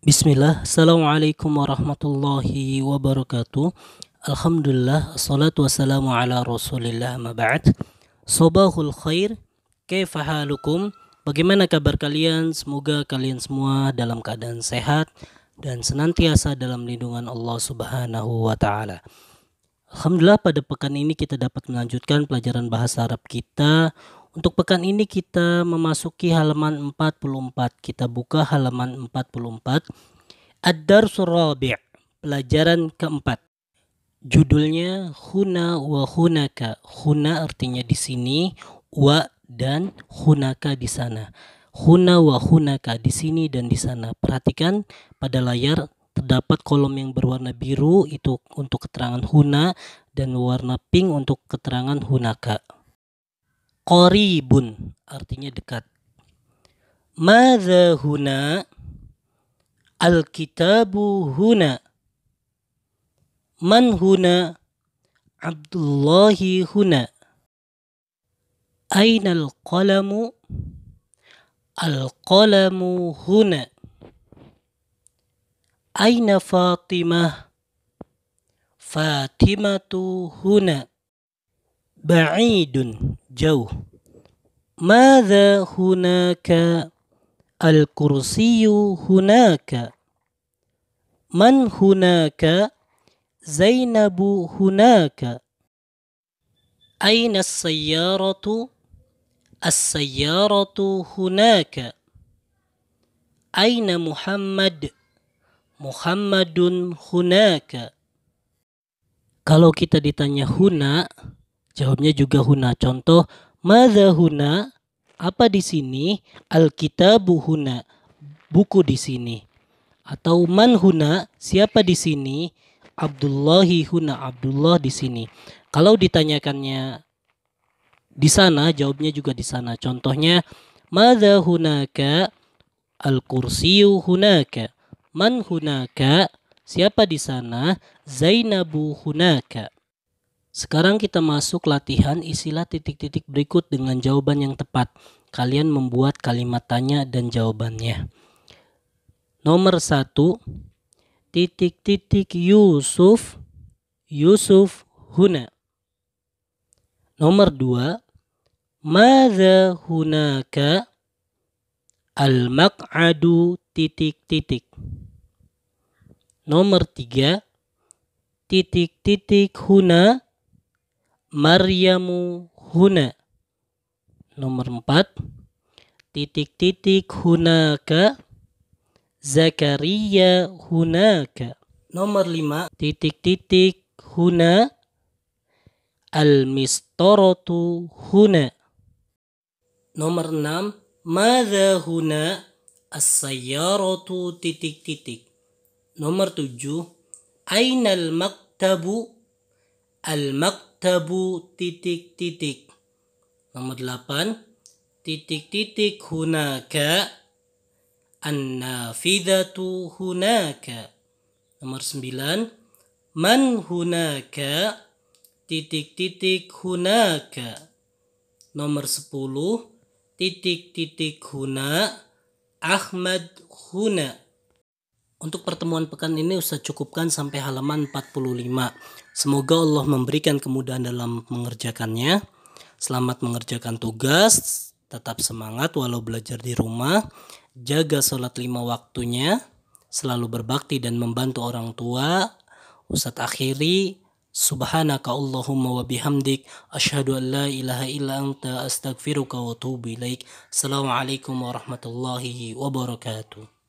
Bismillah, Assalamualaikum warahmatullahi wabarakatuh Alhamdulillah, salatu wassalamu ala rasulillah maba'ad Sobahul khair, kefahalukum Bagaimana kabar kalian? Semoga kalian semua dalam keadaan sehat dan senantiasa dalam lindungan Allah subhanahu wa ta'ala Alhamdulillah pada pekan ini kita dapat melanjutkan pelajaran bahasa Arab kita untuk pekan ini kita memasuki halaman 44. Kita buka halaman 44. Adar Surabi' Pelajaran keempat. Judulnya Huna wa Hunaka. Huna artinya di sini, wa dan hunaka di sana. Huna wa hunaka di sini dan di sana. Perhatikan pada layar terdapat kolom yang berwarna biru itu untuk keterangan huna dan warna pink untuk keterangan hunaka. Qoribun artinya dekat. Madza huna Alkitabu huna Man huna Abdullahi huna Aina al-qalamu Al-qalamu huna Aina Fatimah Fatimatu huna Ba'idun jauh. Mada hunaka al-kursiyu hunaka. Man hunaka Zainabu hunaka. Aina sayyaratu As-sayyaratu hunaka. Aina Muhammad? Muhammadun hunaka. Kalau kita ditanya huna, Jawabnya juga huna. Contoh, Mada huna, apa di sini? Alkitabu huna, buku di sini. Atau man huna, siapa di sini? Abdullahi huna, Abdullah di sini. Kalau ditanyakannya di sana, jawabnya juga di sana. Contohnya, Mada hunaka, al-kursiyu hunaka. Man hunaka, siapa di sana? Zainabu hunaka. Sekarang kita masuk latihan isilah titik-titik berikut dengan jawaban yang tepat. Kalian membuat kalimat tanya dan jawabannya. Nomor satu, titik-titik Yusuf, Yusuf huna. Nomor dua, Mada hunaka al-maq'adu titik-titik. Nomor tiga, titik-titik huna Maryamu huna. Nomor empat. Titik-titik hunaka. Zakaria hunaka. Nomor lima. Titik-titik huna. Al-mistorotu huna. Nomor enam. Mada huna. as titik-titik. Nomor tujuh. Ainal maktabu al-maktabu titik titik. Nomor delapan titik titik hunaka an-nafidatu hunaka. Nomor sembilan man hunaka titik titik hunaka. Nomor sepuluh titik titik huna Ahmad huna. Untuk pertemuan pekan ini Ustaz cukupkan sampai halaman 45. Semoga Allah memberikan kemudahan dalam mengerjakannya. Selamat mengerjakan tugas, tetap semangat walau belajar di rumah, jaga sholat lima waktunya, selalu berbakti dan membantu orang tua. Ustadz akhiri, subhanaka Allahumma wa bihamdik, ashadu an la ilaha illa anta astagfiruka wa tubu ilaik. Assalamualaikum warahmatullahi wabarakatuh.